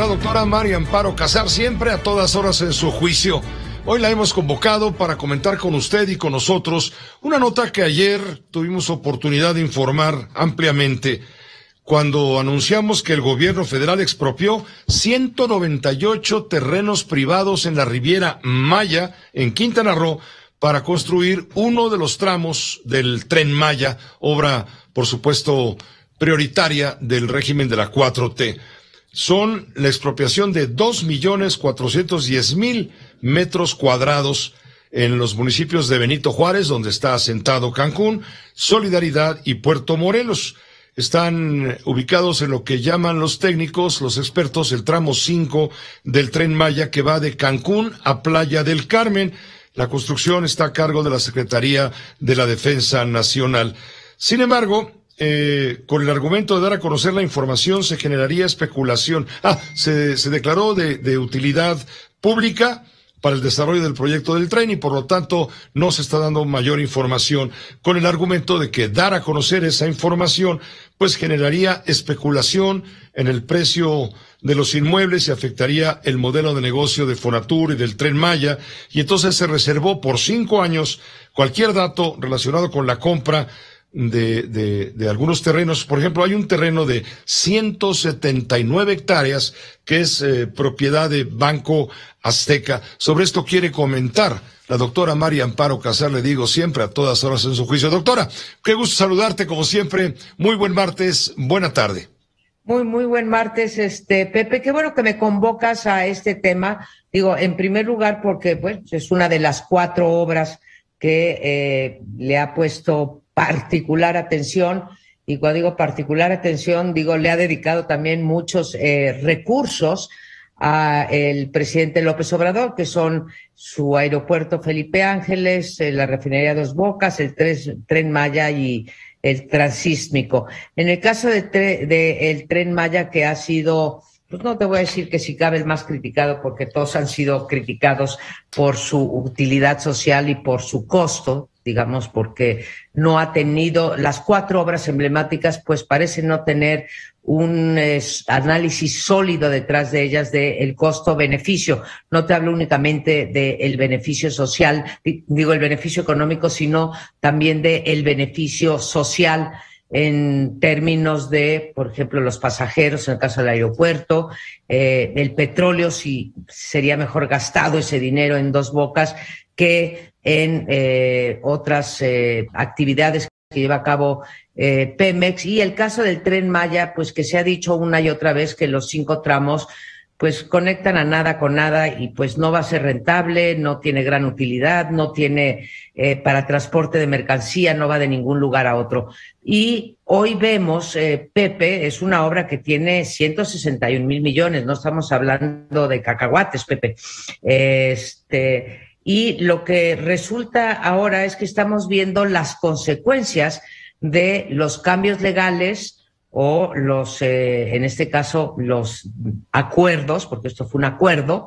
la doctora María Amparo Casar, siempre a todas horas en su juicio. Hoy la hemos convocado para comentar con usted y con nosotros una nota que ayer tuvimos oportunidad de informar ampliamente cuando anunciamos que el gobierno federal expropió 198 terrenos privados en la Riviera Maya, en Quintana Roo, para construir uno de los tramos del tren Maya, obra, por supuesto, prioritaria del régimen de la 4T son la expropiación de 2.410.000 metros cuadrados en los municipios de Benito Juárez, donde está asentado Cancún, Solidaridad y Puerto Morelos. Están eh, ubicados en lo que llaman los técnicos, los expertos, el tramo 5 del tren Maya que va de Cancún a Playa del Carmen. La construcción está a cargo de la Secretaría de la Defensa Nacional. Sin embargo, eh, con el argumento de dar a conocer la información se generaría especulación. Ah, se, declaró de, de, utilidad pública para el desarrollo del proyecto del tren y por lo tanto no se está dando mayor información con el argumento de que dar a conocer esa información pues generaría especulación en el precio de los inmuebles y afectaría el modelo de negocio de Fonatur y del tren Maya y entonces se reservó por cinco años cualquier dato relacionado con la compra de, de, de, algunos terrenos. Por ejemplo, hay un terreno de 179 hectáreas que es eh, propiedad de Banco Azteca. Sobre esto quiere comentar la doctora María Amparo Casar, le digo siempre a todas horas en su juicio. Doctora, qué gusto saludarte como siempre. Muy buen martes, buena tarde. Muy, muy buen martes, este Pepe. Qué bueno que me convocas a este tema. Digo, en primer lugar, porque pues, es una de las cuatro obras que eh, le ha puesto particular atención. Y cuando digo particular atención, digo, le ha dedicado también muchos eh, recursos a el presidente López Obrador, que son su aeropuerto Felipe Ángeles, eh, la refinería Dos Bocas, el tren Maya y el transísmico. En el caso del tren Maya, que ha sido, pues no te voy a decir que si cabe el más criticado, porque todos han sido criticados por su utilidad social y por su costo, digamos, porque no ha tenido las cuatro obras emblemáticas, pues parece no tener un análisis sólido detrás de ellas del costo-beneficio. No te hablo únicamente del beneficio social, digo el beneficio económico, sino también del beneficio social en términos de, por ejemplo, los pasajeros, en el caso del aeropuerto, eh, el petróleo, si sería mejor gastado ese dinero en dos bocas que en eh, otras eh, actividades que lleva a cabo Pemex. Y el caso del tren Maya, pues que se ha dicho una y otra vez que los cinco tramos pues conectan a nada con nada y pues no va a ser rentable, no tiene gran utilidad, no tiene eh, para transporte de mercancía, no va de ningún lugar a otro. Y hoy vemos, eh, Pepe, es una obra que tiene 161 mil millones, no estamos hablando de cacahuates, Pepe. Este, y lo que resulta ahora es que estamos viendo las consecuencias de los cambios legales o los, eh, en este caso, los acuerdos, porque esto fue un acuerdo,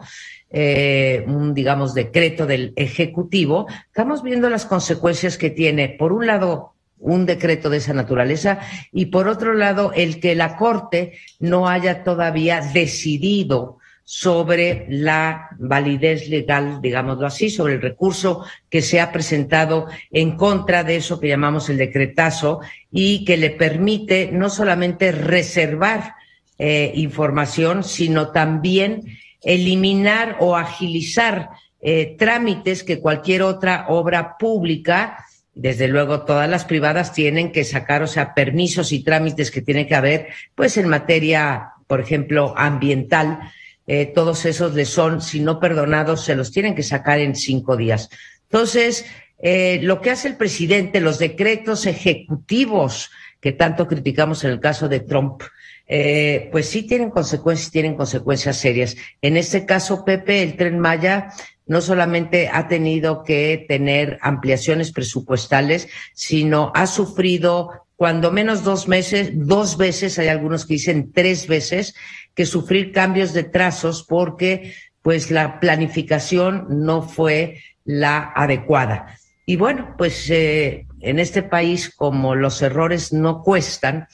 eh, un, digamos, decreto del Ejecutivo, estamos viendo las consecuencias que tiene, por un lado, un decreto de esa naturaleza y, por otro lado, el que la Corte no haya todavía decidido sobre la validez legal, digámoslo así, sobre el recurso que se ha presentado en contra de eso que llamamos el decretazo y que le permite no solamente reservar eh, información, sino también eliminar o agilizar eh, trámites que cualquier otra obra pública desde luego, todas las privadas tienen que sacar, o sea, permisos y trámites que tienen que haber, pues en materia, por ejemplo, ambiental, eh, todos esos les son, si no perdonados, se los tienen que sacar en cinco días. Entonces, eh, lo que hace el presidente, los decretos ejecutivos que tanto criticamos en el caso de Trump, eh, pues sí tienen consecuencias, tienen consecuencias serias. En este caso, Pepe, el tren Maya no solamente ha tenido que tener ampliaciones presupuestales, sino ha sufrido cuando menos dos meses, dos veces, hay algunos que dicen tres veces, que sufrir cambios de trazos porque pues la planificación no fue la adecuada. Y bueno, pues eh, en este país como los errores no cuestan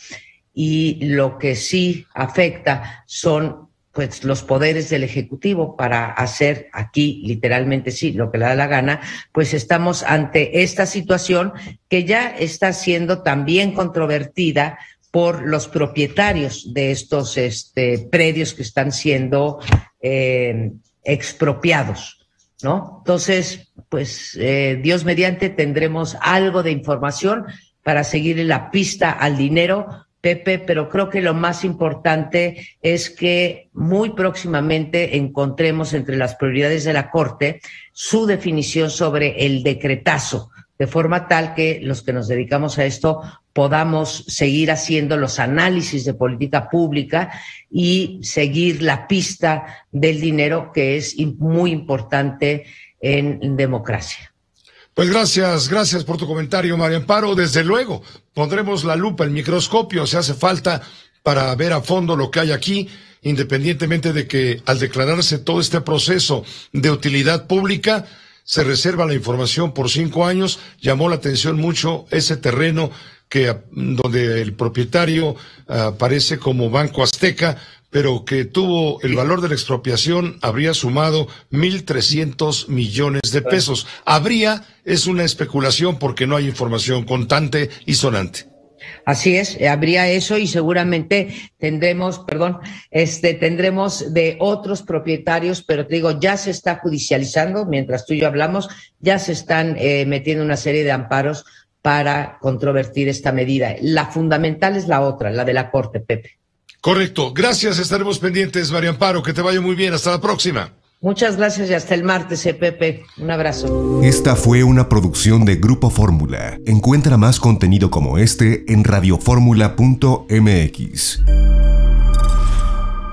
y lo que sí afecta son pues los poderes del Ejecutivo para hacer aquí literalmente sí lo que le da la gana, pues estamos ante esta situación que ya está siendo también controvertida por los propietarios de estos este, predios que están siendo eh, expropiados, ¿no? Entonces, pues eh, Dios mediante tendremos algo de información para seguir la pista al dinero, Pepe, pero creo que lo más importante es que muy próximamente encontremos entre las prioridades de la Corte su definición sobre el decretazo, de forma tal que los que nos dedicamos a esto podamos seguir haciendo los análisis de política pública y seguir la pista del dinero que es muy importante en democracia. Pues gracias, gracias por tu comentario, María Amparo. Desde luego, pondremos la lupa, el microscopio, si hace falta para ver a fondo lo que hay aquí, independientemente de que al declararse todo este proceso de utilidad pública, se reserva la información por cinco años. Llamó la atención mucho ese terreno que ah, donde el propietario ah, aparece como Banco Azteca, pero que tuvo el valor de la expropiación habría sumado 1.300 millones de pesos. Habría es una especulación porque no hay información contante y sonante. Así es, habría eso y seguramente tendremos, perdón, este, tendremos de otros propietarios, pero te digo, ya se está judicializando, mientras tú y yo hablamos, ya se están eh, metiendo una serie de amparos para controvertir esta medida. La fundamental es la otra, la de la Corte, Pepe. Correcto. Gracias, estaremos pendientes, María Amparo. Que te vaya muy bien. Hasta la próxima. Muchas gracias y hasta el martes, eh, Pepe. Un abrazo. Esta fue una producción de Grupo Fórmula. Encuentra más contenido como este en radioformula.mx.